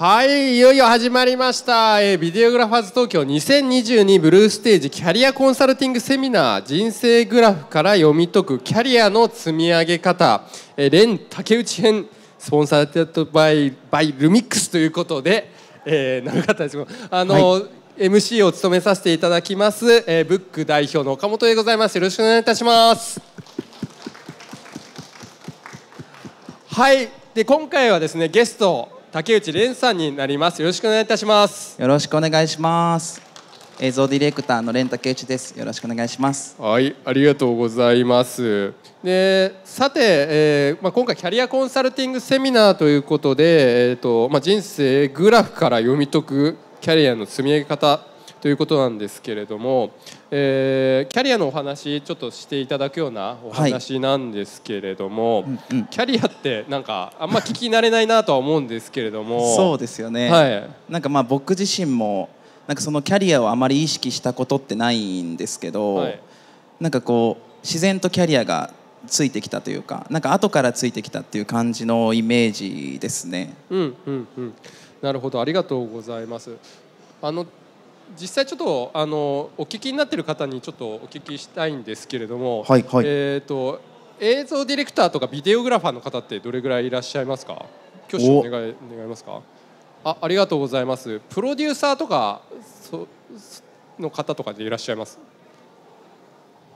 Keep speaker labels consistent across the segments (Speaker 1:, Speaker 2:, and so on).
Speaker 1: はい、いよいよ始まりました。えー、ビデオグラファーズ東京2022ブルーステージキャリアコンサルティングセミナー人生グラフから読み解くキャリアの積み上げ方、えー、レン竹内編スポンサーテッドバイバイルミックスということで、えー、長かったですけど、あのー、はい、MC を務めさせていただきます、えー、ブック代表の岡本でございます。よろしくお願いいたします。はい、で今回はですねゲスト竹内蓮さんになりますよろしくお願いいたします
Speaker 2: よろしくお願いします映像ディレクターの蓮竹内ですよろしくお願いしま
Speaker 1: すはいありがとうございますでさて、えーまあ、今回キャリアコンサルティングセミナーということで、えーとまあ、人生グラフから読み解くキャリアの積み上げ方ということなんですけれども、えー、キャリアのお話ちょっとしていただくようなお話なんですけれども、はいうんうん、キャリアってなんかあんま聞き慣れないなとは思うんですけれどもそうですよね、はい、
Speaker 2: なんかまあ僕自身もなんかそのキャリアをあまり意識したことってないんですけど、はい、なんかこう自然とキャリアがついてきたというかなんか後からついてきたっていう感じのイメージですね。
Speaker 1: うんうんうん、なるほどありがとうございます。あの実際ちょっとあのお聞きになってる方にちょっとお聞きしたいんですけれども、はいはい、えっ、ー、と映像ディレクターとかビデオグラファーの方ってどれぐらいいらっしゃいますか？挙手お願い願いますか？あありがとうございます。プロデューサーとかその方とかでいらっしゃいます。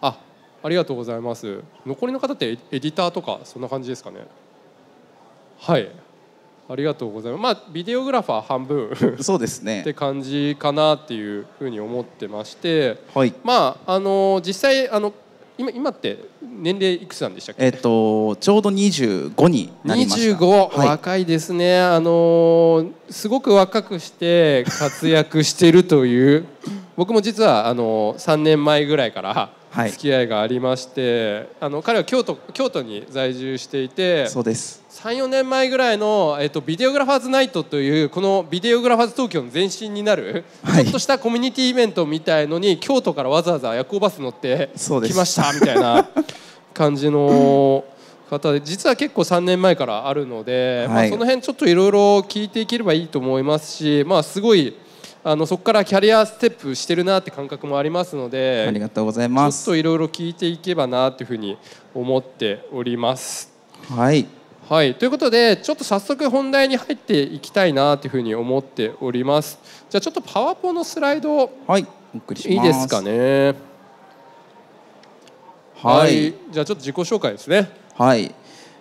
Speaker 1: あありがとうございます。残りの方ってエディターとかそんな感じですかね。はいありがとうございます。まあビデオグラファー半分 そうですね。って感じかなっていうふうに思ってまして、はい、まああの実際あの今今って年齢いくつなんでしたっけ？えっとちょうど二十五になりました。25、は若いですね。あのすごく若くして活躍しているという。僕も実はあの三年前ぐらいから付き合いがありまして、はい、あの彼は京都京都に在住していてそうです34年前ぐらいの、えっと、ビデオグラファーズナイトというこのビデオグラファーズ東京の前身になる、はい、ちょっとしたコミュニティイベントみたいのに京都からわざわざ夜行バス乗って来ましたみたいな 感じの。方で実は結構3年前からあるので、はい、まあ、その辺ちょっといろいろ聞いていければいいと思いますし、まあ、すごいあのそこからキャリアステップしてるなって感覚もありますのでありがとうございますちょっといろいろ聞いていけばなというふうに思っております。はいはい、ということでちょっと早速本題に入っていきたいなというふうに思っておりますじゃあちょっとパワポのスライド、はい、いいですかねはい、はい、じゃあちょっと自己紹介ですね
Speaker 2: はい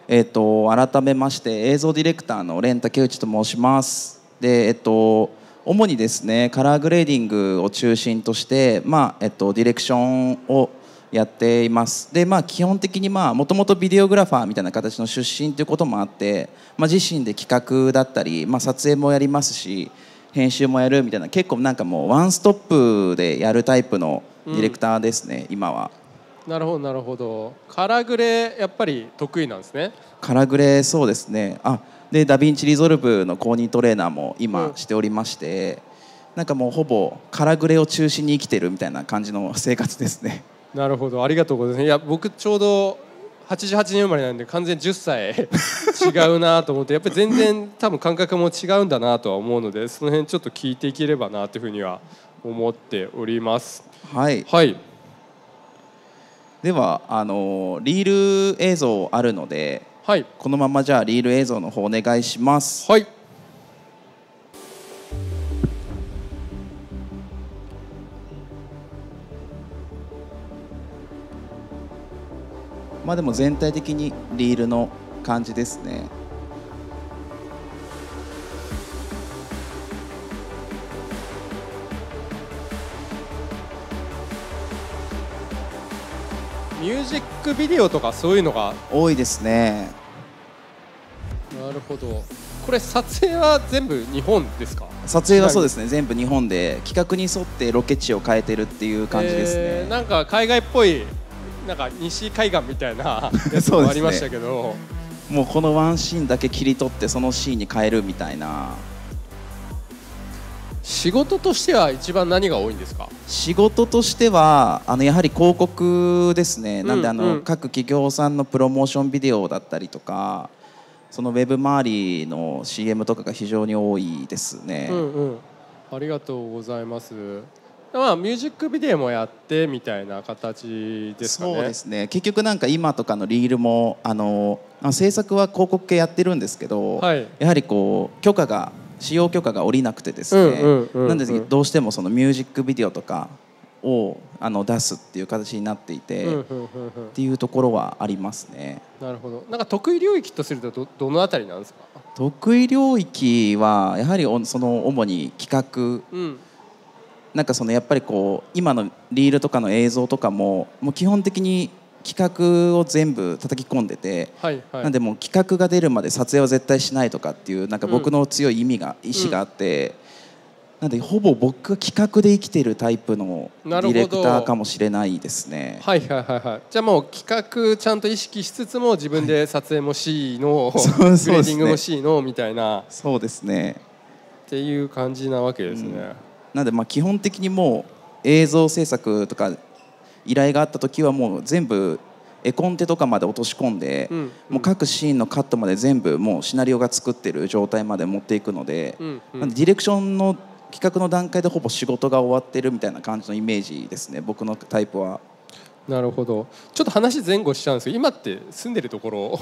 Speaker 2: えーと、改めまして映像ディレクターの蓮竹内と申しますでえっ、ー、と主にですねカラーグレーディングを中心として、まあえっと、ディレクションをやっていますでまあ基本的にもともとビデオグラファーみたいな形の出身ということもあって、まあ、自身で企画だったり、まあ、撮影もやりますし編集もやるみたいな結構なんかもうワンストップでやるタイプのディレクターですね、うん、今は。
Speaker 1: なるほどなるほど。カラグレやっぱり得意なんですね。
Speaker 2: カラグレそうですね。あ、でダヴィンチリゾルブの公認トレーナーも今しておりまして、うん、なんかもうほぼからぐれを中心に生きてるみたいな感じの生活ですね
Speaker 1: なるほどありがとうございますいや僕ちょうど88年生まれなんで完全10歳 違うなと思ってやっぱり全然多分感覚も違うんだなとは思うのでその辺ちょっと聞いていければなというふうには思っております。はい、はい
Speaker 2: ではあのリール映像あるのではい、このままじゃあリール映像の方お願いします。はいまあでも全体的にリールの感じですね。
Speaker 1: ュージックビデオとかそういうのが
Speaker 2: 多いですね
Speaker 1: なるほどこれ撮影は全部日本ですか撮影はそうです
Speaker 2: ね全部日本で企画に沿ってロケ地を変えてるっていう感じですね、
Speaker 1: えー、なんか海外っぽいなんか西海岸みたいな やつもありましたけど
Speaker 2: ね、もうこのワンシーンだけ切り取ってそのシーンに変えるみたいな
Speaker 1: 仕事としては一番何が多いんですか
Speaker 2: 仕事としてはあのやはり広告ですね、うん、なんであの、うん、各企業さんのプロモーションビデオだったりとかそのウェブ周りの CM とかが非常に多いですね、う
Speaker 1: んうん、ありがとうございますまあ、ミュージックビデオもやってみたいな形ですかね。そうです
Speaker 2: ね結局なんか今とかのリールもあの制作は広告系やってるんですけど、はい、やはりこう許可が使用許可が下りなくてですね、なんですけどどうしてもそのミュージックビデオとかをあの出すっていう形になっていて、っていうところはありますね。
Speaker 1: なるほど。なんか得意領域とするとどどのあたりなんですか。
Speaker 2: 得意領域はやはりその主に企画、うん、なんかそのやっぱりこう今のリールとかの映像とかももう基本的に企画を全部叩き込んでて、はいはい、なんでも企画が出るまで撮影は絶対しないとかっていうなんか僕の強い意味が、うん、意思があって、うん、なんでほぼ僕企画で生きてるタイプのディレクターかもしれないですね
Speaker 1: はいはいはいはいじゃあもう企画ちゃんと意識しつつも自分で撮影もいの、は い、グレーディングもいのみたいなそうですねっていう感じなわけです
Speaker 2: ね、うん、なんでまあ基本的にもう映像制作とか依頼があった時はもう全部絵コンテとかまで落とし込んで、うんもう各シーンのカットまで全部もうシナリオが作ってる状態まで持っていくので、うんうん、ディレクションの企画の段階でほぼ仕事が終わってるみたいな感じのイメージですね僕のタイプは。
Speaker 1: なるほどちょっと話前後しちゃうんですけど今って住んでるところ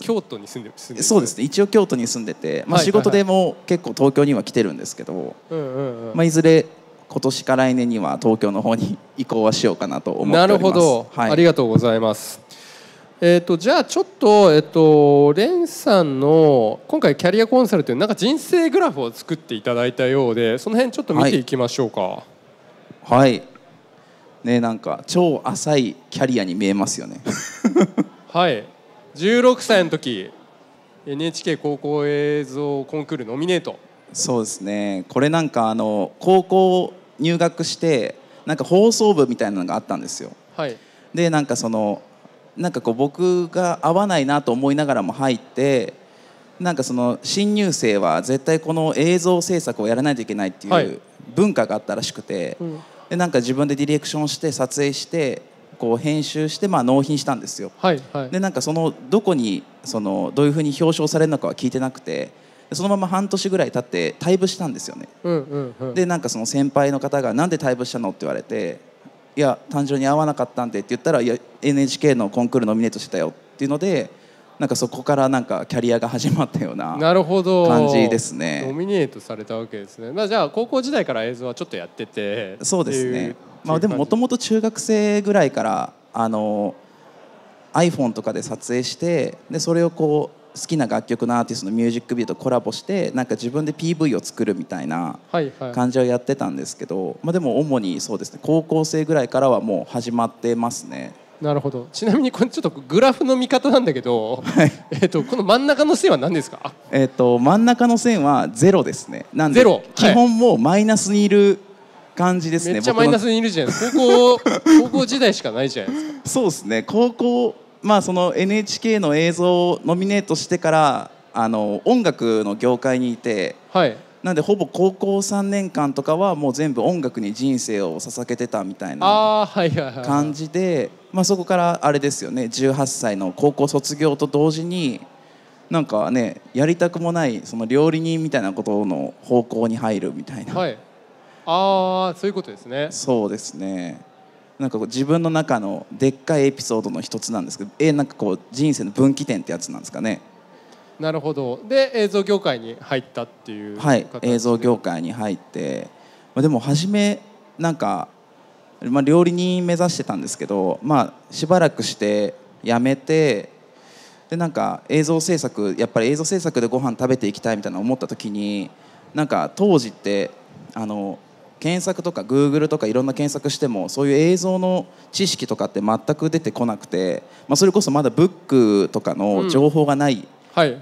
Speaker 1: 京都に住んでるそうですね一
Speaker 2: 応京都に住んでて、まあ、仕事でも結構東京には来てるんですけど、いまあ、いずれ今年か来年には東京の方に移行はしようかなと思ってなるほど、はい、あり
Speaker 1: がとうございます。えーと、じゃあちょっと,、えーと、とレンさんの今回キャリアコンサルというなんか人生グラフを作っていただいたようでその辺ちょっと見ていきましょうか。はい、はい、ねなんか超
Speaker 2: 浅いキャリアに見えますよね。
Speaker 1: はい16歳の時 NHK 高校映像コンクールノミネート。
Speaker 2: そうですねこれなんかあの高校入学してなんか放送部みたいなのがあったんですよ、はい、でなんかそのなんかこう僕が合わないなと思いながらも入ってなんかその新入生は絶対この映像制作をやらないといけないっていう文化があったらしくて、はいでなんか自分でディレクションして撮影してこう編集してまあ納品したんですよ、はいはい、でなんかそのどこにそのどういうふうに表彰されるのかは聞いてなくてそのまま半年ぐらい経って退部したんですよね、うんうんうん、でなんかその先輩の方が「なんで退部したの?」って言われて「いや単純に合わなかったんで」って言ったら「いや NHK のコンクールノミネートしてたよ」っていうのでなんかそこからなんかキャリアが始まったような
Speaker 1: 感じですねノミネートされたわけですね、まあ、じゃあ高校時代から映像はちょっとやっててそうですね
Speaker 2: まあでももともと中学生ぐらいからあの iPhone とかで撮影してでそれをこう好きな楽曲のアーティストのミュージックビデオとコラボしてなんか自分で PV を作るみたいな感じをやってたんですけど、はいはい、まあ、でも主にそうですね高校生ぐらいからはもう始まって
Speaker 1: ますね。なるほどちなみにこれちょっとグラフの見方なんだけど、はい、えーと、この真ん中の線は何ですか、
Speaker 2: えーと、真ん中の線はゼロですねなんで基本もマイナスにいる感じですね、はめっちゃマイナスにい
Speaker 1: るじゃないですか高校高校時代しか
Speaker 2: ないじゃないですかそうですね高校まあ、その NHK の映像をノミネートしてからあの音楽の業界にいて、はい、なんでほぼ高校3年間とかはもう全部音楽に人生を捧げてたみたい
Speaker 1: な感じ
Speaker 2: でまあ、そこからあれですよね18歳の高校卒業と同時になんかねやりたくもないその料理人みたいなことの方向に入るみたいな、はい、ああそういうことですねそうですねなんかこう自分の中のでっかいエピソードの一つなんですけどえなんかこう人生の分岐点ってやつなんですかね
Speaker 1: なるほどで映像業界に入ったっていうはい
Speaker 2: 映像業界に入って、まあ、でも初めなんか、まあ、料理人目指してたんですけど、まあ、しばらくして辞めてでなんか映像制作やっぱり映像制作でご飯食べていきたいみたいな思った時になんか当時ってあの検索とか Google とかいろんな検索してもそういう映像の知識とかって全く出てこなくて、まあ、それこそまだブックとかの情報がない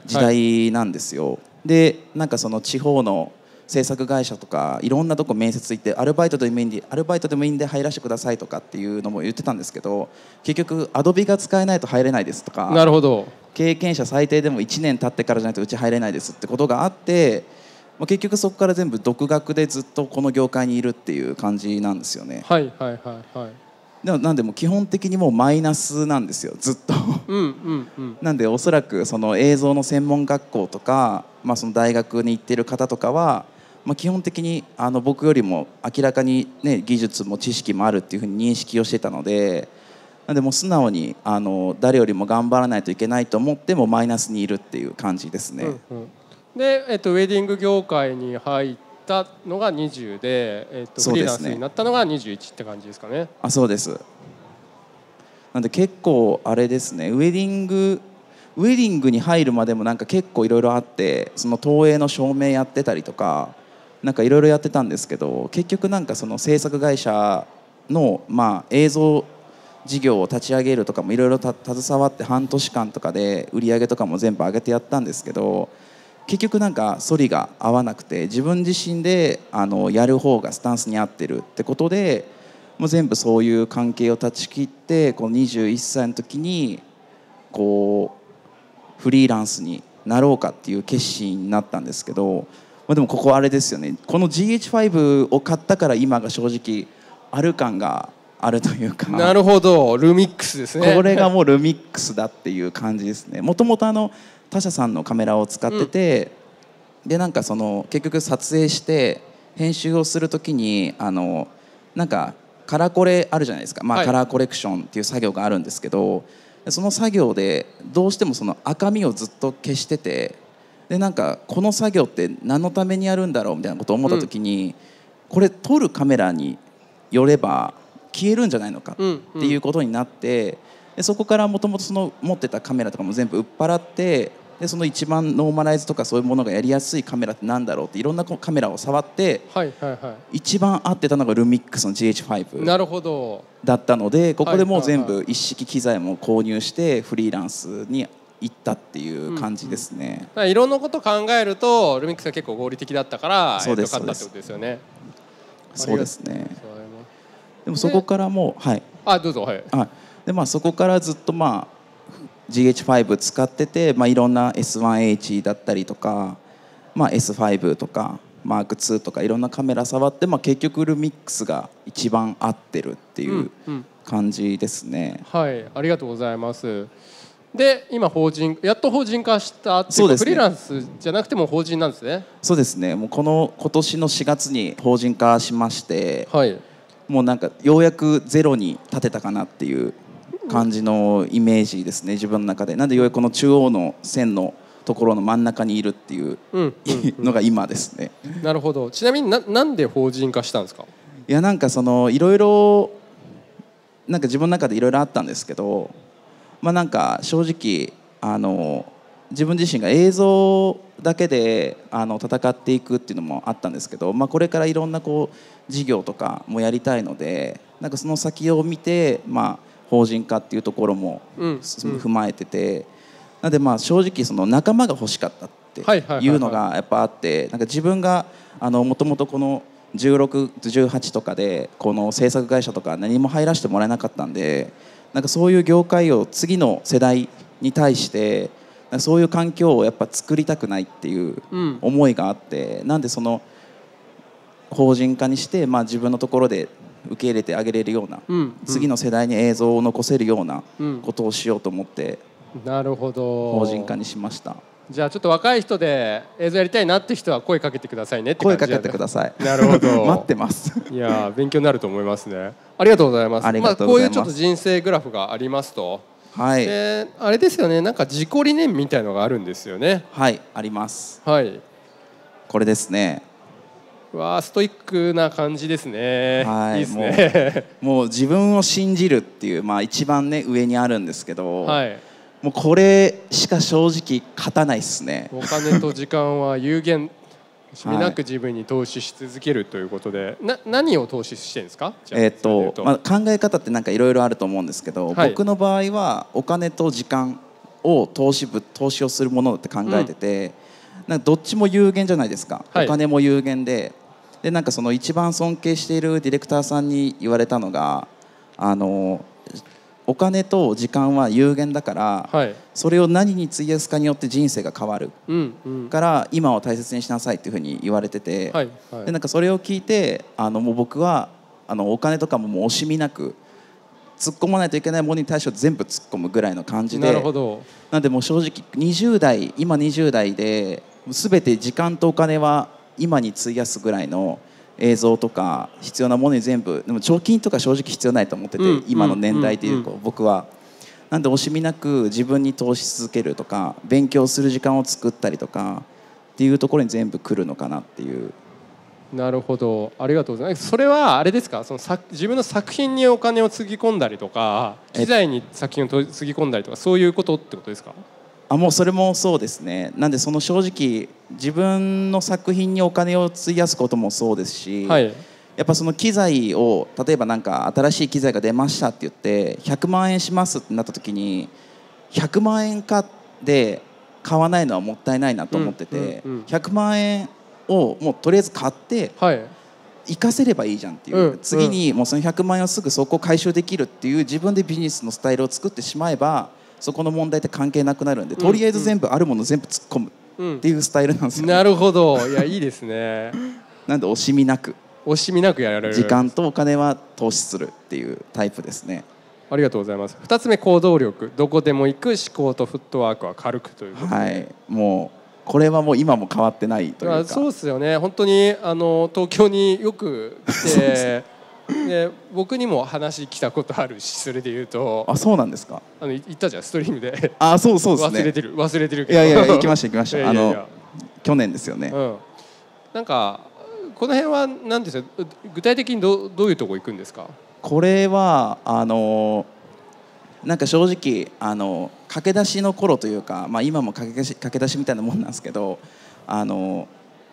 Speaker 2: 時代なんですよ。うんはいはい、でなんかその地方の制作会社とかいろんなとこ面接行ってアルバイトでもいいんでアルバイトでもいいんで入らせてくださいとかっていうのも言ってたんですけど結局アドビが使えないと入れないですとかなるほど経験者最低でも1年経ってからじゃないとうち入れないですってことがあって。まあ、結局そこから全部独学でずっとこの業界にいるっていう感じなんですよね。
Speaker 1: はいはいはいはい
Speaker 2: でもなんでも基本的にもうマイナスなんですよずっとうんうんうん、なんでおそらくその映像の専門学校とか、まあ、その大学に行ってる方とかは、まあ、基本的にあの僕よりも明らかに、ね、技術も知識もあるっていうふうに認識をしてたのでなんでも素直にあの誰よりも頑張らないといけないと思ってもマイナスにいるっていう感じです
Speaker 1: ね。うんうんで、えっと、ウェディング業界に入ったのが20で、えっと、フリーランスになったのが21って感じですかね。
Speaker 2: あそうですなんで結構あれですねウェディングウェディングに入るまでもなんか結構いろいろあってその東映の照明やってたりとかなんかいろいろやってたんですけど結局なんかその制作会社の、まあ、映像事業を立ち上げるとかもいろいろ携わって半年間とかで売り上げとかも全部上げてやったんですけど結局なんか反りが合わなくて自分自身であのやる方がスタンスに合ってるってことでもう全部そういう関係を断ち切ってこの21歳の時にこうフリーランスになろうかっていう決心になったんですけど、まあ、でもここあれですよねこの GH5 を買ったから今が正直ある感があるというかなるほどルミック
Speaker 1: スですねこれがも
Speaker 2: うルミックスだっていう感じですねもともとあの他社さんのカメラを使ってて、うん、でなんかその結局撮影して編集をする時にあのなんかカラコレあるじゃないですか、まあ、カラーコレクションっていう作業があるんですけどその作業でどうしてもその赤みをずっと消しててでなんかこの作業って何のためにやるんだろうみたいなことを思った時に、うん、これ撮るカメラによれば消えるんじゃないのかっていうことになって、でそこからもともと持ってたカメラとかも全部売っ払ってでその一番ノーマライズとかそういうものがやりやすいカメラってなんだろうっていろんなカメラを触って、
Speaker 1: はいはいは
Speaker 2: い、一番合ってたのがルミックスの GH5 な
Speaker 1: るほど
Speaker 2: だったのでここでもう全部一式機材も購入してフリーランスに行ったっていう感じですね、
Speaker 1: うんうん、いろんなこと考えるとルミックスは結構合理的だったからそうですよね
Speaker 2: そうですねでもそこからもうはい
Speaker 1: あどうぞはい、
Speaker 2: はい、でまあそこからずっとまあ GH5 使ってて、まあ、いろんな S1H だったりとか、まあ、S5 とか m a 2とかいろんなカメラ触って、まあ、結局ルミックスが一番合ってるっていう感じですね。
Speaker 1: うんうん、はいありがとうございますで今法人やっと法人化したっていうか、ね、フリーランスじゃなくても法人なんですね
Speaker 2: そうですねもうこの今年の4月に法人化しまして、はい、もうなんかようやくゼロに立てたかなっていう感じのイメージですね自分の中でなんでようやくこの中央の線のところの真ん中にいるっていうのが今ですね、う
Speaker 1: んうんうん、なるほどちなみにななんで法人化したんですか
Speaker 2: いやなんかそのいろいろなんか自分の中でいろいろあったんですけどまあなんか正直あの自分自身が映像だけであの戦っていくっていうのもあったんですけど、まあ、これからいろんなこう事業とかもやりたいのでなんかその先を見て、まあ、法人化っていうところも
Speaker 1: 踏
Speaker 2: まえてて、なんでまあ正直その仲間が欲しかったっていうのがやっぱあってなんか自分がもともとこの1618とかでこの制作会社とか何も入らせてもらえなかったんでなんかそういう業界を次の世代に対してそういう環境をやっぱ作りたくないっていう思いがあって、なんでその法人化にして、まあ、自分のところで受け入れてあげれるような、
Speaker 1: うん、次
Speaker 2: の世代に映像を残せるようなことをしようと思って、
Speaker 1: なるほど法人化にしました。じゃあちょっと若い人で映像やりたいなって人は声かけてくださいね声かけてくださいなるほど 待ってますいや勉強になると思いますねありがとうございますあまあ、こういうちょっと人生グラフがありますとはいであれですよねなんか自己理念みたいのがあるんですよねはいありますはいこれですねわあストイックな感じですね。はい、いいすねも。
Speaker 2: もう自分を信じるっていうまあ一番ね上にあるんですけど、はい、
Speaker 1: もうこれしか正直勝たないですね。お金と時間は有限 みなく自分に投資し続けるということで、な何を投資してるんですか？えっ
Speaker 2: とまあ考え方ってなんかいろいろあると思うんですけど、はい、僕の場合はお金と時間を投資投資をするものって考えてて。うん、なんかどっちも有限じゃないですか、はい、お金も有限ででなんかその一番尊敬しているディレクターさんに言われたのがあのお金と時間は有限だから、はい、それを何に費やすかによって人生が変わる、うんうん、から今を大切にしなさいっていうふうに言われてて、はいはい、でなんかそれを聞いてあのもう僕はあのお金とかももう惜しみなく突っ込まないといけないものに対して全部突っ込むぐらいの感じでなるほどなんでもう正直20代今20代で全て時間とお金は今に費やすぐらいの映像とか必要なものに全部でも貯金とか正直必要ないと思ってて、うん、今の年代というか、うん、僕は。なんで惜しみなく自分に投資続けるとか勉強する時間を作ったりとかっていうところに全部くるのかなっていう
Speaker 1: なるほどありがとうございますそれはあれですかその作自分の作品にお金をつぎ込んだりとか機材に作品をつぎ込んだりとかそういうことってことですか
Speaker 2: あもうそれもそうですねなんでその正直自分の作品にお金を費やすこともそうですし、はい、やっぱその機材を例えば何か新しい機材が出ましたって言って100万円しますってなった時に100万円かで買わないのはもったいないなと思ってて、うんうんうん、100万円をもうとりあえず買って、はい、生かせればいいじゃんっていう、うん、次にもうその100万円をすぐそこを回収できるっていう自分でビジネスのスタイルを作ってしまえば。そこの問題って関係なくなるんでとりあえず全部あるもの全部
Speaker 1: 突っ込むっていうスタイルなんですよ、ね、なるほどいやいいですね なんで惜しみなく惜しみなくやられる時間
Speaker 2: とお金は投資するっていうタイプですね
Speaker 1: ありがとうございます2つ目行動力どこでも行く思考とフットワークは軽くというはい、
Speaker 2: もうこれはもう今も変わってないという
Speaker 1: かそうですよね本当にあの東京によく来て で僕にも話来たことあるしそれで言うとあそうなんですかあの言ったじゃんストリームであそうそうですね忘れてる忘れてるけいやいや行きました行きましいたやあ いやいの
Speaker 2: 去年ですよね、
Speaker 1: うん、なんかこの辺は何ですか具体的にどどういうとこ行くんですか
Speaker 2: これはあのなんか正直あの駆け出しの頃というか、まあ、今も駆け出し駆け出しみたいなもんなんですけどあの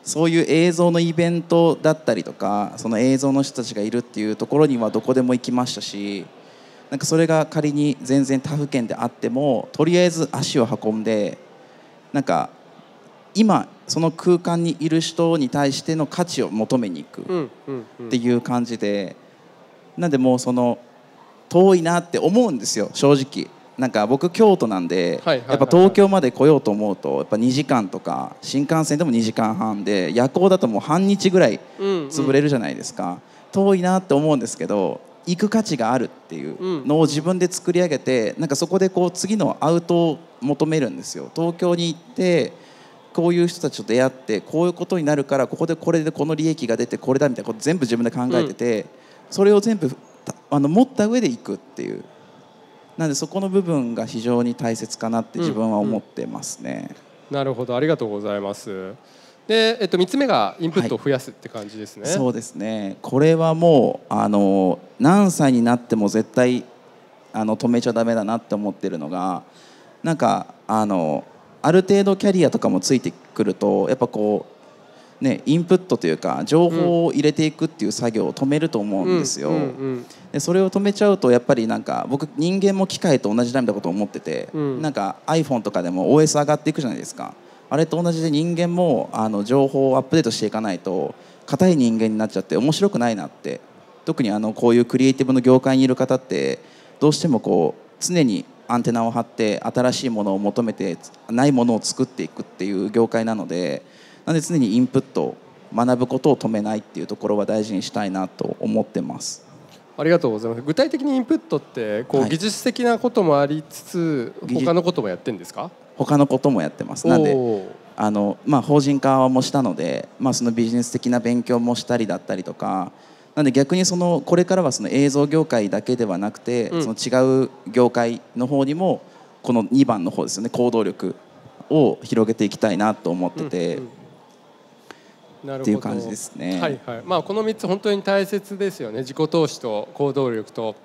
Speaker 2: そういう映像のイベントだったりとかその映像の人たちがいるっていうところにはどこでも行きましたしなんかそれが仮に全然他府県であってもとりあえず足を運んでなんか今その空間にいる人に対しての価値を求めに行くっていう感じでなんでもうその遠いなって思うんですよ正直なんか僕京都なんで、はいはいはいはい、やっぱ東京まで来ようと思うとやっぱ2時間とか新幹線でも2時間半で夜行だともう半日ぐらい潰れるじゃないですか、うんうん、遠いなって思うんですけど行く価値があるっていうのを自分で作り上げて、なんかそこでこう次のアウトを求めるんですよ。東京に行ってこういう人たちと出会ってこういうことになるからここでこれでこの利益が出てこれだみたいなこと全部自分で考えてて、うん、それを全部あの持った上で行くっていうなんでそこの部分が非常に大切かなって自分は思ってますね。うん
Speaker 1: うん、なるほどありがとうございます。で、えっと、3つ目がインプットを増やすって感じですね、はい、そうですね
Speaker 2: これはもうあの何歳になっても絶対あの止めちゃダメだなって思ってるのがなんかあのある程度キャリアとかもついてくるとやっぱこうね、インプットというか情報を入れていくっていう作業を止めると思うんですよ。でそれを止めちゃうとやっぱりなんか僕人間も機械と同じだめだことを思ってて、うん、なんか iPhone とかでも OS 上がっていくじゃないですかあれと同じで人間もあの情報をアップデートしていかないと硬い人間になっちゃって面白くないなって特にあのこういうクリエイティブの業界にいる方ってどうしてもこう常にアンテナを張って新しいものを求めてないものを作っていくっていう業界なので。なので常にインプットを学ぶことを止めないっていうところは大事にしたいなと思ってます。
Speaker 1: ありがとうございます。具体的にインプットってこう、技術的なこともありつつ他のこともやってんですか？
Speaker 2: 他のこともやってます。なんであのまあ、法人化もしたので、まあ、そのビジネス的な勉強もしたりだったりとか。なんで逆にそのこれからはその映像業界だけではなくて、うん、その違う業界の方にもこの2番の方ですよね行動力を広げていきたいなと思ってて、うんうん
Speaker 1: っていう感じですね。はいはい。まあこの三つ本当に大切ですよね。自己投資と行動力と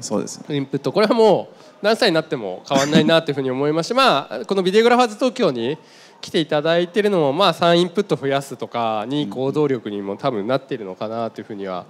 Speaker 1: そうです、ね、インプットこれはもう何歳になっても変わんないなというふうに思いますし まあこのビデオグラファーズ東京に来ていただいてるのもまあ3インプット増やすとか2行動力にも多分なっているのかなというふうには、うん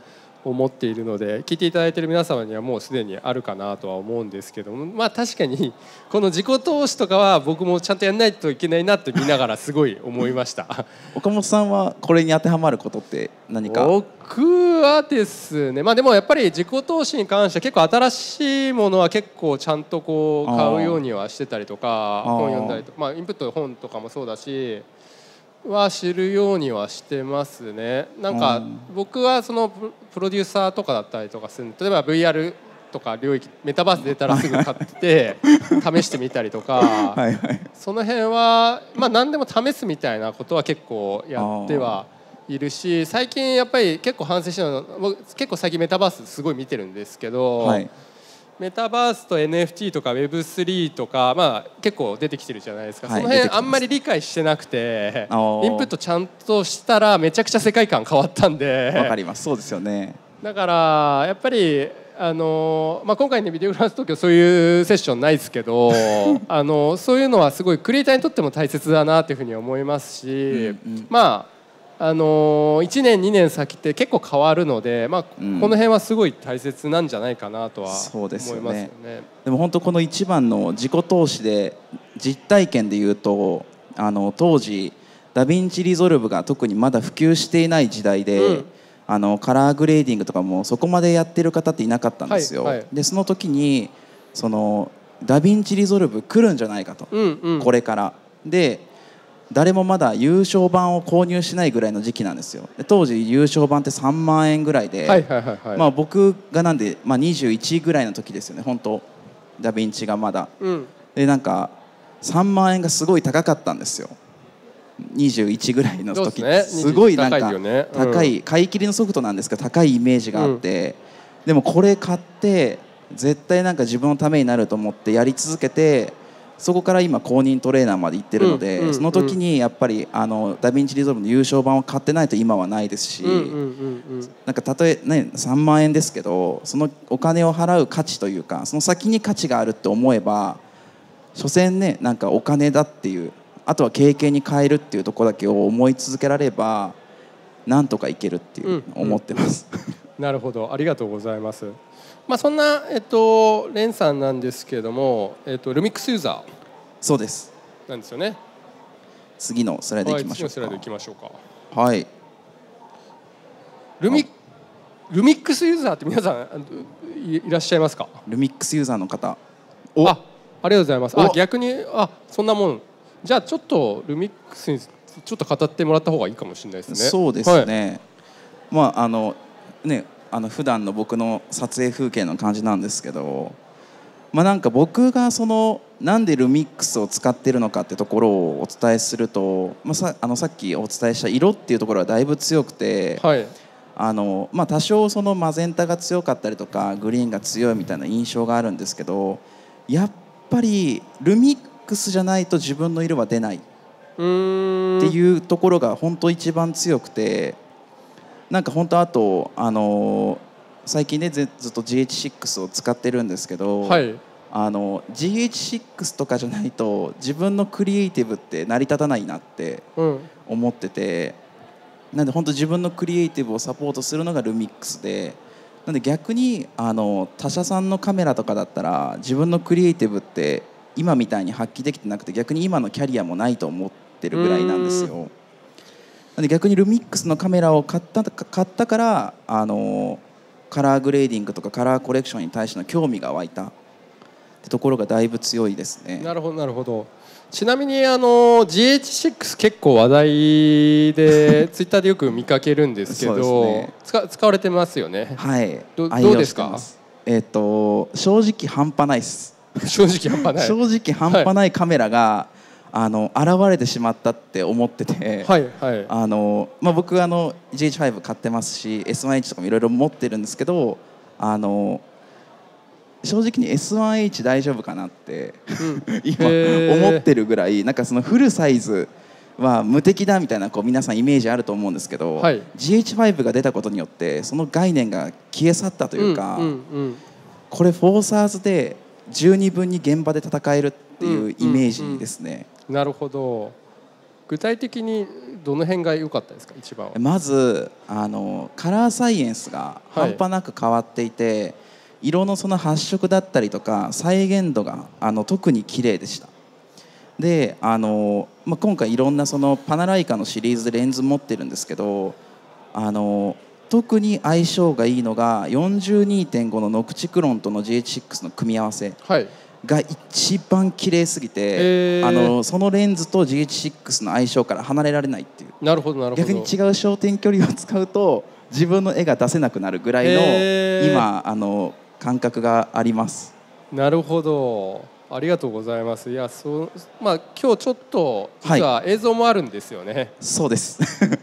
Speaker 1: 思っているので聞いていただいている皆様にはもうすでにあるかなとは思うんですけどもまあ確かにこの自己投資とかは僕もちゃんとやらないといけないなって見ながらすごい思いました
Speaker 2: 岡本さんはこれに当てはまることって
Speaker 1: 何か僕はですねまあでもやっぱり自己投資に関しては結構新しいものは結構ちゃんとこう買うようにはしてたりとか本読んだりとまあインプット本とかもそうだしは知るようにはしてますねなんか僕はそのプロデューサーとかだったりとかする例えば VR とか領域メタバース出たらすぐ買って 試してみたりとかはい、その辺はまあ何でも試すみたいなことは結構やってはいるし最近やっぱり結構反省しるのは結構最近メタバースすごい見てるんですけど、はい、メタバースと NFT とか Web3 とか、まあ、結構出てきてるじゃないですか、はい、その辺あんまり理解してなくてインプットちゃんとしたらめちゃくちゃ世界観変わったんでわかりますそうですよねだからやっぱりあのまあ、今回ねビデオグラス東京そういうセッションないですけど あのそういうのはすごいクリエイターにとっても大切だなというふうに思いますし、うんうん、まああの1年2年先って結構変わるので、まあ、この辺はすごい大切なんじゃないかなとは思いますよねうでよね、
Speaker 2: でも本当この一番の自己投資で実体験でいうとあの当時ダヴィンチリゾルブが特にまだ普及していない時代で、うん、あのカラーグレーディングとかもそこまでやってる方っていなかったんですよ。はいはい、でその時にそのダヴィンチリゾルブ来るんじゃないかと、うんうん、これから。で誰もまだ優勝版を購入しないぐらいの時期なんですよ当時優勝版って3万円ぐらいで、まあ、僕がなんで、まあ、21ぐらいの時ですよね本当ダ・ヴィンチがまだ、うん、でなんか3万円がすごい高かったんですよ21ぐらいの時す,、てすごいなんか高い,、買い切りのソフトなんですけど高いイメージがあって、でもこれ買って絶対なんか自分のためになると思ってやり続けてそこから今公認トレーナーまで行ってるので、うんうん、その時にやっぱりあのダヴィンチリゾルブの優勝版を買ってないと今はないですし、うんう
Speaker 1: ん、
Speaker 2: なんかたとえ、ね、3万円ですけどそのお金を払う価値というかその先に価値があるって思えば所詮ねなんかお金だっていうあとは経験に変えるっていうところだけを思い続けられればなんとかいけるっていう思っ
Speaker 1: てます、うんうん、なるほどありがとうございます。まあ、そんな、えっと、レンさんなんですけれども、えっと、ルミックスユーザーそうですなんですよね次のスライドいきましょうか、はい、スライドいきましょうかはいルミルミックスユーザーって皆さんいらっしゃいますかルミックスユーザーの方おあありがとうございますあ逆にあそんなもんじゃあちょっとルミックスにちょっと語ってもらった方がいいかもしれないですねそうです
Speaker 2: ね、はい、まああのねあの普段の僕の撮影風景の感じなんですけど、まあ、なんか僕がそのなんでルミックスを使ってるのかってところをお伝えすると、まあ、さあのさっきお伝えした色っていうところはだいぶ強くて。はいあのまあ、多少そのマゼンタが強かったりとかグリーンが強いみたいな印象があるんですけどやっぱりルミックスじゃないと自分の色は出ないっ
Speaker 1: てい
Speaker 2: うところが本当一番強くてなんか本当あとあの最近ねずっと GH6 を使ってるんですけど、はい、あの GH6 とかじゃないと自分のクリエイティブって成り立たないなって思ってて、うん、なんで本当自分のクリエイティブをサポートするのがルミックスで。なんで逆にあの他社さんのカメラとかだったら自分のクリエイティブって今みたいに発揮できてなくて逆に今のキャリアもないと思ってるぐらいなんですよ。なんで逆にルミックスのカメラを買った買ったからあのカラーグレーディングとかカラーコレクションに対しての興味が湧いたっ
Speaker 1: てところがだいぶ強いですね。なるほどなるほどちなみにあの GH6 結構話題で ツイッターでよく見かけるんですけどね、使使われてますよね。
Speaker 2: はいどどうですかえーと、正直半端ないです 正直半端ない正直半端ないカメラがあの現れてしまったって思ってて、はいはいあのまあ、僕あの GH5 買ってますし S1H とかもいろいろ持ってるんですけどあの正直に S1H 大丈夫かなって、うん、今思ってるぐらいなんかそのフルサイズは無敵だみたいなこう皆さんイメージあると思うんですけど、はい、GH5 が出たことによってその概念が消え去ったというか、うんうんうん、これフォーサーズで12分に現場で戦えるっていうイメージですね。うんうんうん
Speaker 1: なるほど具体的にどの辺が良かったですか一番
Speaker 2: まずあのカラーサイエンスが半端なく変わっていて、はい、色のその発色だったりとか再現度があの特に綺麗でしたであの、まあ、今回いろんなそのパナライカのシリーズでレンズ持ってるんですけどあの特に相性がいいのが42.5のノクチクロンとの GH6 の組み合わせ、はいが一番綺麗すぎて、えー、あのそのレンズと GH6 の相性から離れられないってい
Speaker 1: うなるほどなるほど逆に違
Speaker 2: う焦点距離を使うと自分の絵が出せなくなるぐらいの、えー、今あの感覚があります
Speaker 1: なるほどありがとうございます。いや、そう、まあ、今日ちょっと、実は映像もあるんですよね。はい、そうです。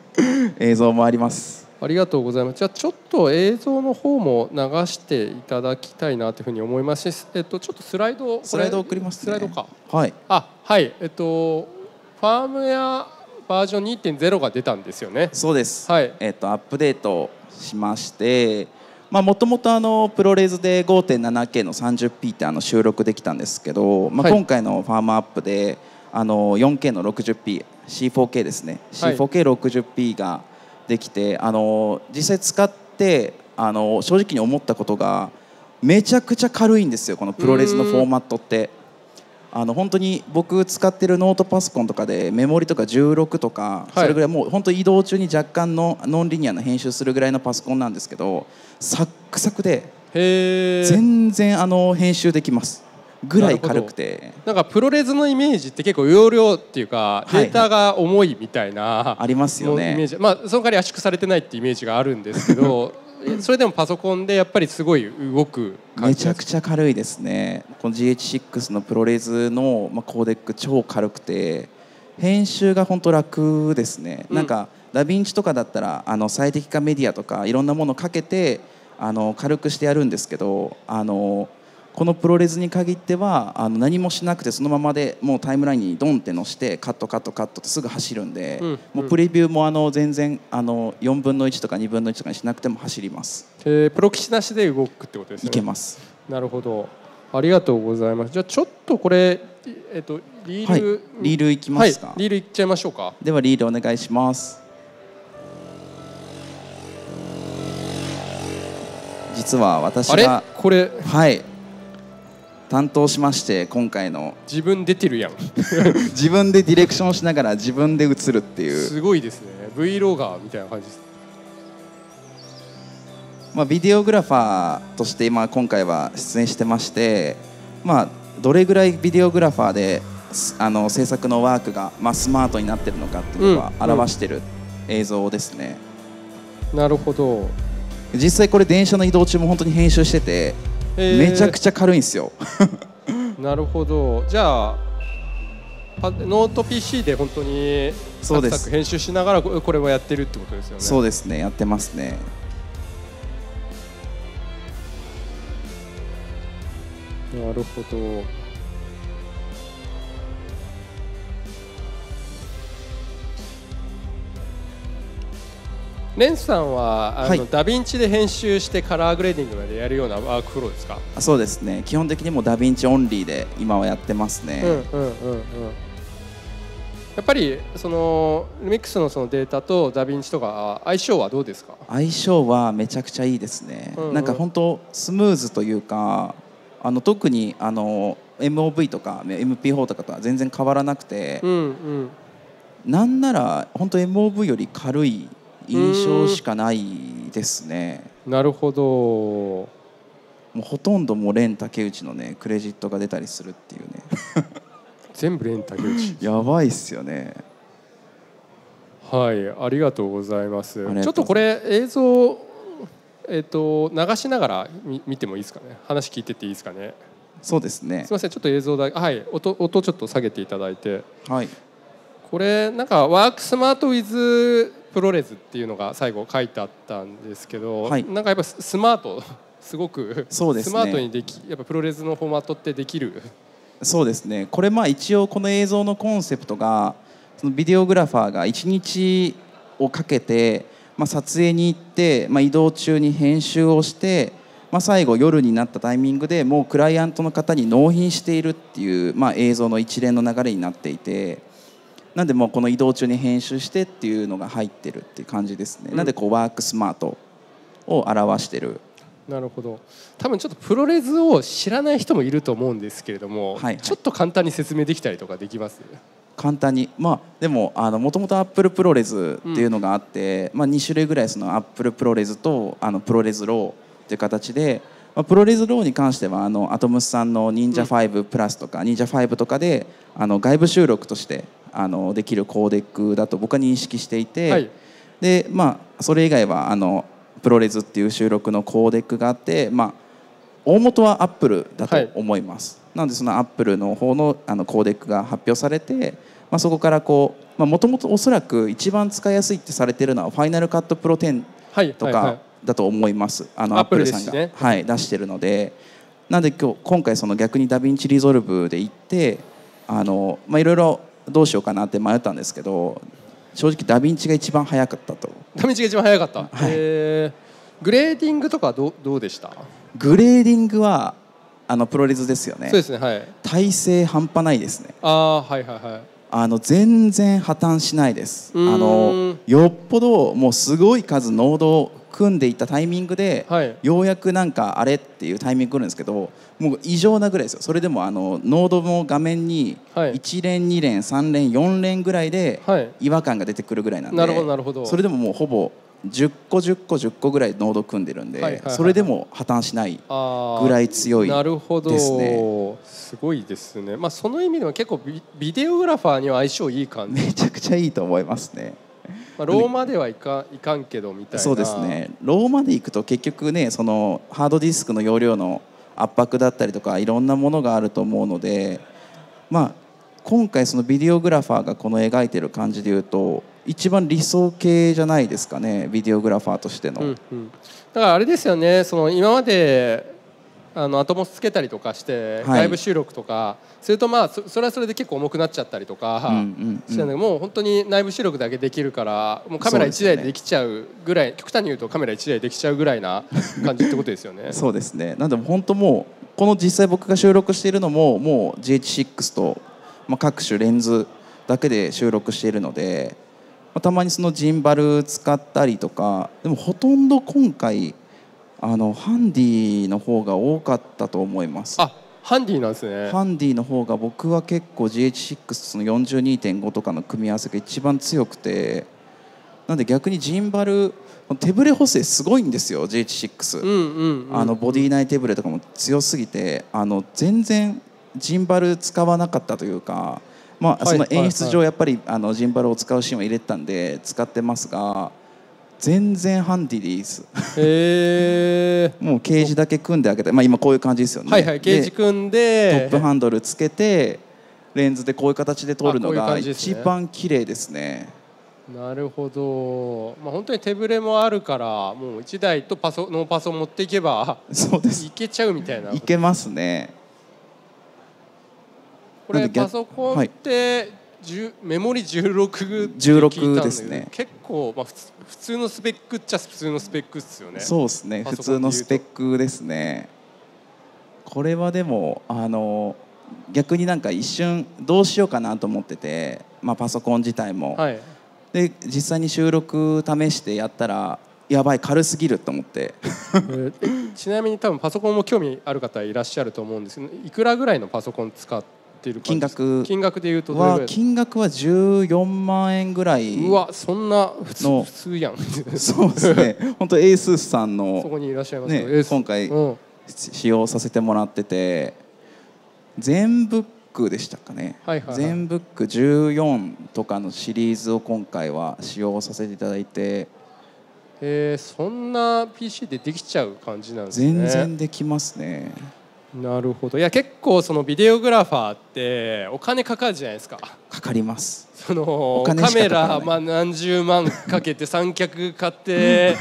Speaker 1: 映像もあります。ありがとうございます。じゃあちょっと映像の方も流していただきたいなというふうに思いますし、えっとちょっとスライドスライド送ります、ね、スライドか。はい。あはいえっとファームウェアバージョン2.0が出たんですよね。そうです。はい。えっとアップデートしまして。
Speaker 2: まあ、もともとあのプロレーズで 5.7K の 30P ってあの収録できたんですけど、まあ、今回のファームアップであの 4K の 60P C4K ですね C4K60P ができてあの実際使ってあの正直に思ったことがめちゃくちゃ軽いんですよこのプロレスのフォーマットって。あの本当に僕使ってるノートパソコンとかでメモリとか16とかそれぐらいもう本当移動中に若干のノンリニアな編集するぐらいのパソコンなんですけどサックサクで全然あの編集できます
Speaker 1: ぐらい軽くてなんかプロレスのイメージって結構容量っていうか、データが重いみたいなありますよねイメージまあその代わり圧縮されてないってイメージがあるんですけど それでもパソコンでやっぱりすごい動く
Speaker 2: めちゃくちゃ軽いですねこの GH6 のプロレスの、まコーデック超軽くて編集が本当楽ですね、うん、なんかダヴィンチとかだったらあの最適化メディアとかいろんなものかけてあの軽くしてやるんですけどあのこのプロレスに限ってはあの何もしなくてそのままでもうタイムラインにドンってのしてカットカットカットってすぐ走るんで、う
Speaker 1: ん、もうプレ
Speaker 2: ビューもあの全然あの4分の1とか2分の1とかにしなくても
Speaker 1: 走ります、えー、プロ棋士なしで動くってことですねいけますなるほどありがとうございますじゃあちょっとこれえっとリール、はい、リールいきますか、はい、リールいっちゃいましょうかではリールお願いします
Speaker 2: 実は私はこれはい担当しまして今回の
Speaker 1: 自分出てるやん
Speaker 2: 自分でディレクションしながら自分で映るっていう
Speaker 1: すごいですね v ローガーみたいな感じです
Speaker 2: まあ、ビデオグラファーとして今今回は出演してまして、まあ、どれぐらいビデオグラファーであの制作のワークが、まあ、スマートになってるのかっていうのは表してる映像ですね、
Speaker 1: うんうん、なるほど
Speaker 2: 実際これ電車の移動中も本当に編集してて
Speaker 1: えー、めちゃくち
Speaker 2: ゃ軽いんですよ
Speaker 1: なるほどじゃあノート PC で本当にサクサク編集しながらこれはやってるってことですよねそうで
Speaker 2: すねやってますね
Speaker 1: なるほどレンさんはあの、はい、ダヴィンチで編集してカラーグレーディングまでやるようなワークフローですか
Speaker 2: あそうですね基本的にもダヴィンチオンリーで今はやってますね、
Speaker 1: うんうんうんうん、やっぱりそのミックスのそのデータとダヴィンチとか相性はどうですか
Speaker 2: 相性はめちゃくちゃいいですね、うんうん、なんか本当スムーズというかあの特にあの MOV とか MP4 とかとは全然変わらなくて、う
Speaker 1: んうん、
Speaker 2: なんなら本当 MOV より軽い印象しかないですね。なるほどもうほとんどもう蓮竹内のねクレジット
Speaker 1: が出たりするっていうね 全部レ蓮竹内やばいっすよねはいありがとうございますちょっとこれ映像えっ、ー、と流しながら見てもいいですかね話聞いてていいですかねそうですねすみませんちょっと映像だはい音音ちょっと下げていただいてはいこれなんかワークスマートウィズプロレスっていうのが最後書いてあったんですけど、はい、なんかやっぱスマートすごくそうです、ね、スマートにできやっぱプロレスのフォーマットってできる
Speaker 2: そうですねこれまあ一応この映像のコンセプトがそのビデオグラファーが1日をかけて、まあ、撮影に行って、まあ、移動中に編集をして、まあ、最後夜になったタイミングでもうクライアントの方に納品しているっていう、まあ、映像の一連の流れになっていて。なんでもうこの移動中に編集してっていうのが入ってるっていう感じですね、うん、なんでこうワークスマートを表してる
Speaker 1: なるほど多分ちょっとプロレスを知らない人もいると思うんですけれども、はいはい、ちょっと簡単に説明できたりとかできます簡単にまあでも
Speaker 2: もともとアップルプロレスっていうのがあって、うん、まあ、2種類ぐらいそのアップルプロレスとあのプロレスローっていう形で、まあ、プロレスローに関してはあのアトムスさんの忍者5プラスとか、うん、忍者5とかであの外部収録としてあのできるコーデックだと僕は認識していて、はい、でまあ、それ以外はあのプロレズっていう収録のコーデックがあって、まあ、大元はアップルだと思います、はい、なのでそのアップルの方のあのコーデックが発表されて、まあ、そこからこうもともとおそらく一番使いやすいってされてるのはファイナルカットプロ10とかだと思います、あのアップルさんが、ね、はい、出してるのでなんで今日今回その逆にダヴィンチリゾルブで行ってあの、まあ、いろいろどうしようかなって迷ったんですけど正直ダヴィンチが一番早かったと
Speaker 1: ダヴィンチが一番早かった、はい、えグレーディングとかどどうでしたグ
Speaker 2: レーディングはあ
Speaker 1: のプロレスですよねそうですねはい
Speaker 2: 体勢半端ないですね
Speaker 1: あはいはいはい
Speaker 2: あの全然破綻しないですあのよっぽどもうすごい数濃度組んでいったタイミングで、はい、ようやくなんかあれっていうタイミング来るんですけどもう異常なぐらいですよそれでもあのノードも画面に1連、2連3連4連ぐらいで違和感が出てくるぐらいなんで、はい、それでももうほぼ10個10個10個ぐらいノード
Speaker 1: 組んでるんで、それで
Speaker 2: も破綻しないぐ
Speaker 1: らい強いですね。なるほどすごいですね、まあ、その意味では結構ビデオグラファーには相性いい感じめちゃく
Speaker 2: ちゃいいと思いますね。
Speaker 1: まあ、ローマではいかいかんけどみたいなそうですね
Speaker 2: ローマで行くと結局ねそのハードディスクの容量の圧迫だったりとかいろんなものがあると思うのでまあ今回そのビデオグラファーがこの描いてる感じで言うと一番理想系じゃないですかねビデオグラファーとしての、う
Speaker 1: んうん、だからあれですよねその今まであの後もつけたりとかして、ライブ収録とかするとまあそれはそれで結構重くなっちゃったりとかしてんもう本当に内部収録だけできるからもうカメラ1台でできちゃうぐらい、極端に言うとカメラ1台できちゃうぐらいな感じってことですよね。そうですね
Speaker 2: なんで本当もうこの実際僕が収録しているのももう GH6 と、まあ、各種レンズだけで収録しているので、まあ、たまにそのジンバル使ったりとかでもほとんど今回。あのハンディの方が多かったと思いますあ
Speaker 1: ハンディなんですねハ
Speaker 2: ンディの方が僕は結構 GH6 の42.5とかの組み合わせが一番強くてなんで逆にジンバル手ぶれ補正すごいんですよ GH6、うん
Speaker 1: うんうん、あの
Speaker 2: ボディ内手ぶれとかも強すぎてあの全然ジンバル使わなかったというか、まあ、その演出上やっぱりあのジンバルを使うシーンは入れてたんで使ってますが。全然ハンディでいいですえ もうケージだけ組んであげて、まあ、今こういう感じですよねはいはいケージ
Speaker 1: 組んでトップハン
Speaker 2: ドルつけてレンズでこういう形で撮るのが一番綺麗ですね
Speaker 1: なるほど、まあ、本当に手ぶれもあるからもう1台とパソノーパソ持っていけばそうですいけちゃうみたいないけますねこれパソコンってメモリ16でですね結構、まあ、普通のスペックっちゃ普通のスペックっすよねそうですね普通のスペックですね
Speaker 2: これはでもあの逆になんか一瞬どうしようかなと思ってて、まあ、パソコン自体も、はい、で実際に収録試してやったらやばい軽すぎると思って
Speaker 1: ちなみに多分パソコンも興味ある方いらっしゃると思うんですけどいくらぐらいのパソコン使ってっている金額金額でいうとは金
Speaker 2: 額は14万
Speaker 1: 円ぐらいうわそんな普通普通やん そうですね本
Speaker 2: 当エースさんのそこにいらっしゃいます、ね、今回、うん、使用させてもらってて全ブックでしたかね、は
Speaker 1: いはいはい、全ブッ
Speaker 2: ク14とかのシリーズを今回は使用させていただいて
Speaker 1: えー、そんな PC でできちゃう感じなんですね全然
Speaker 2: できますねなるほどいや結
Speaker 1: 構そのビデオグラファーってお金かかるじゃないですかかかりますそのカメラ、まあ、何十万かけて三脚買って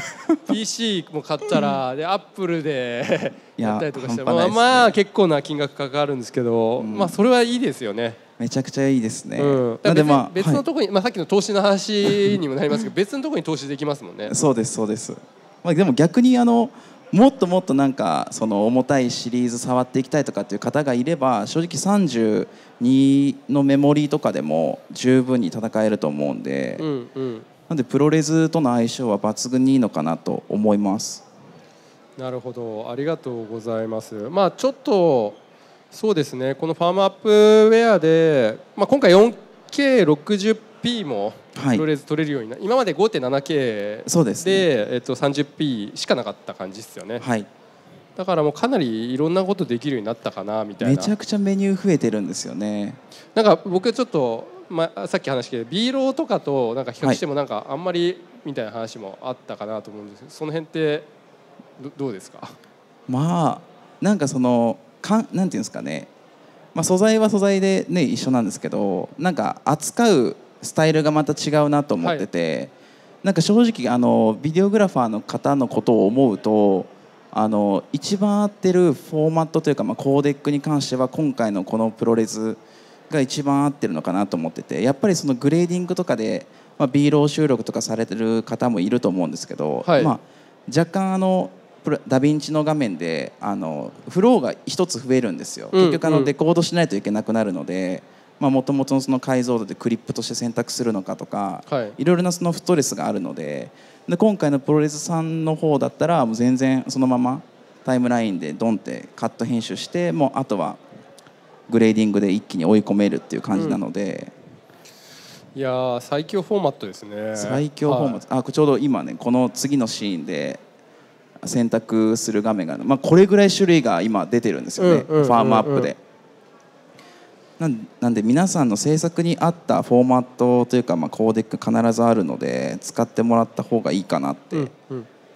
Speaker 1: PC も買ったらでアップルでやったりとかして、ね、まあ、まあ結構な金額かかるんですけど、うん、まあそれはいいですよねめちゃくちゃいいですね、うん、なでまあ別のところに、はい、まあさっきの投資の話にもなりますけど別のところに投資できますもんねそうですそうですまあでも逆に
Speaker 2: あのもっともっとなんかその重たいシリーズ触っていきたいとかっていう方がいれば正直32のメモリーとかでも十分に戦えると思うんで、うんうん、なんでプロレスとの相性は抜群にいいのかなと思います。
Speaker 1: なるほどありがとうございます。まあ、ちょっとそうですねこのファームアップウェアで、まあ、今回 4K60 1 0 p もロレ取れるようにな、はい、今まで 5.7K でそうです、ね、えっと、30p しかなかった感じですよね、はい、だからもうかなりいろんなことできるようになったかなみたいなめちゃ
Speaker 2: くちゃメニュー増えてるんですよね
Speaker 1: なんか僕ちょっと、まあ、さっき話してビーローとかとなんか比較してもなんかあんまりみたいな話もあったかなと思うんですけどその辺ってどうですか
Speaker 2: まあなんかそのかんなんていうんですかねまあ、素材は素材で、ね、一緒なんですけどなんか扱うスタイルがまた違うなと思ってて、はい、なんか正直あのビデオグラファーの方のことを思うとあの一番合ってるフォーマットというか、まあ、コーデックに関しては今回のこのプロレスが一番合ってるのかなと思っててやっぱりそのグレーディングとかで、まあ、B ロー収録とかされてる方もいると思うんですけど、はい、まあ、若干あのダヴィンチの画面であのフローが一つ増えるんですよ、結局あのデコードしないといけなくなるので。もともとの解像度でクリップとして選択するのかとか、はい、いろいろなそのストレスがあるのでで今回のプロレスさんの方だったらもう全然そのままタイムラインでドンってカット編集してもうあとはグレーディングで一気に追い込めるっていう感じなので。
Speaker 1: うん、いや最強フォーマットですね最強フォーマッ
Speaker 2: ト、はい、あちょうど今ねこの次のシーンで選択する画面がまあ、これぐらい種類が今出てるんですよね、うんうんうんうん、ファームアップで、なんで皆さんの制作に合ったフォーマットというか、まあ、コーデック必ずあるので使ってもらった方がいいかなって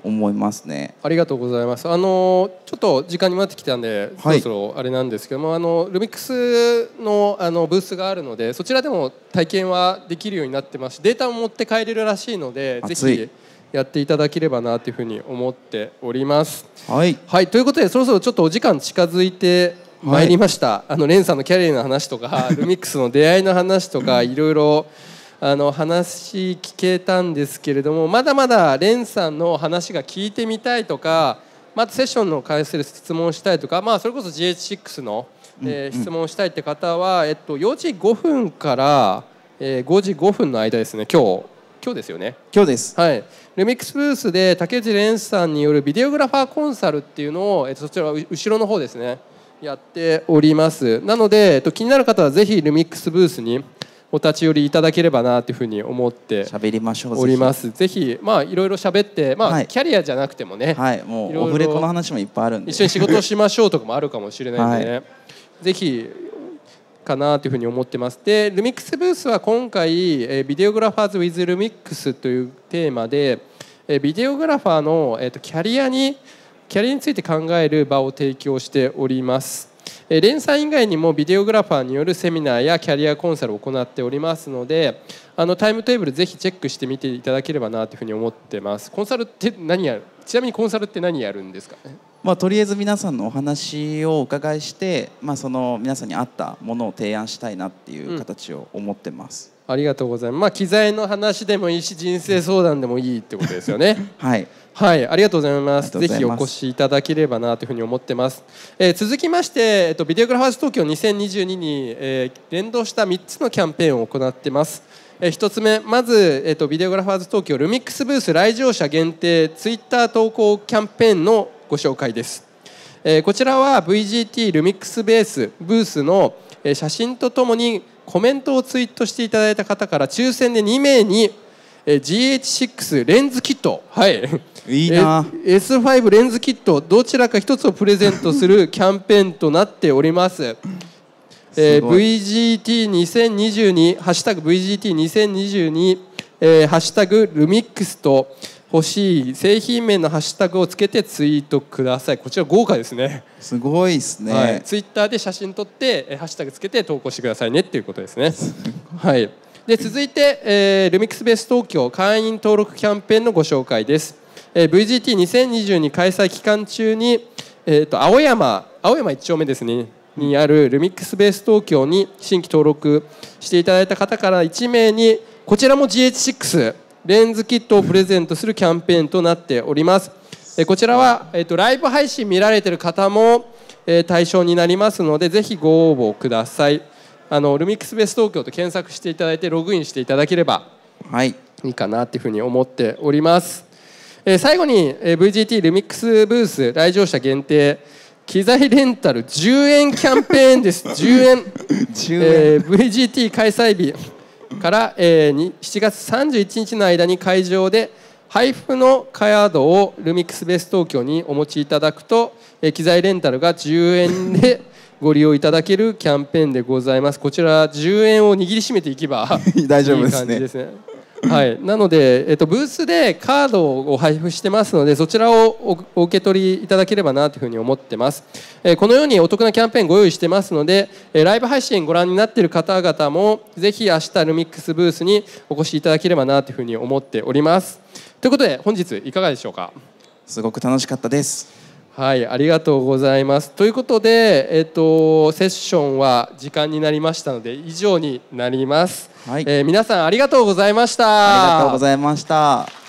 Speaker 2: 思いますね、
Speaker 1: ありがとうございますあのちょっと時間に回ってきたんで、はい、そろそろあれなんですけどもあのルミックスのあのブースがあるのでそちらでも体験はできるようになってますしデータも持って帰れるらしいのでぜひやっていただければなというふうに思っております。はい、はい、ということでそろそろちょっとお時間近づいて参りました、はい、あのレンさんのキャリアの話とか ルミックスの出会いの話とかいろいろあの話聞けたんですけれどもまだまだレンさんの話が聞いてみたいとかまたセッションの関する質問したいとか、まあ、それこそ GH6 の、えー、質問したいって方は、えっと、4時5分から、えー、5時5分の間ですね今日今日ですよね今日です、はい、ルミックスブースで竹内ンさんによるビデオグラファーコンサルっていうのを、えっと、そちら後ろの方ですねやっておりますなので、えっと、気になる方はぜひルミックスブースにお立ち寄りいただければなというふうに思って喋りましょうおりますぜひまあいろいろ喋ってまあ、はい、キャリアじゃなくてもねはいもうオフレコの話もいっぱいあるんで一緒に仕事をしましょうとかもあるかもしれないんでね、はい、ぜひかなというふうに思ってますでルミックスブースは今回、えビデオグラファーズ with ルミックスというテーマで、えビデオグラファーの、えっとキャリアにキャリアについて考える場を提供しております連載以外にもビデオグラファーによるセミナーやキャリアコンサルを行っておりますのであのタイムテーブルぜひチェックしてみていただければなというふうに思ってますコンサルって何やるちなみにコンサルって何やるんですかね
Speaker 2: まあ、とりあえず皆さんのお話をお伺いして、まあ、その皆さんに合ったものを提案したいなっていう形を思ってます、うん
Speaker 1: ありがとうございます。まあ、機材の話でもいいし、人生相談でもいいってことですよね。はい。はい、ありがとうございます。ぜひお越しいただければなというふうに思ってます。えー、続きまして、えっと、ビデオグラファーズ東京2022に、えー、連動した3つのキャンペーンを行ってます。えー、1つ目、まず、えっと、ビデオグラファーズ東京ルミックスブース来場者限定ツイッター投稿キャンペーンのご紹介です。えこちらは VGT ルミックスベースブースの、え写真とともにコメントをツイートしていただいた方から抽選で2名に GH6 レンズキットはいいいな S5 レンズキットどちらか1つをプレゼントする キャンペーンとなっておりますえー、VGT2022 ハッシュタグ VGT2022 えー、ハッシュタグルミックスと、欲しい製品名のハッシュタグをつけてツイートくださいこちら豪華ですねすごいですね、はい、ツイッターで写真撮ってハッシュタグつけて投稿してくださいねっていうことですねはいで続いて、えー、ルミックスベース東京会員登録キャンペーンのご紹介です、えー、VGT2022 開催期間中に、えーと、と青山青山1丁目ですねにあるルミックスベース東京に新規登録していただいた方から1名にこちらも GH6 レンズキットをプレゼントするキャンペーンとなっております。えこちらは、えっとライブ配信見られてる方も、え対象になりますのでぜひご応募くださいあのルミックスベース東京と検索していただいてログインしていただければいいかなっていうふうに思っております、え最後に、え VGT ルミックスブース来場者限定機材レンタル10円キャンペーンです10円10 円、えー、VGT 開催日から、えー、7月31日の間に会場で配布のカードをルミックスベース東京にお持ちいただくと、えー、機材レンタルが10円で ご利用いただけるキャンペーンでございますこちら10円を握りしめていけば 大丈夫ですねはい、なので、えっと、ブースでカードを配布してますのでそちらをお受け取りいただければなというふうに思ってます、えー、このようにお得なキャンペーンご用意してますので、えー、ライブ配信ご覧になっている方々もぜひ明日ルミックスブースにお越しいただければなというふうに思っておりますということで本日いかがでしょうかすごく楽しかったですはい、ありがとうございます。ということで、えっと、セッションは時間になりましたので以上になります。はい、えー、皆さんありがとうございましたありがとうご
Speaker 2: ざいました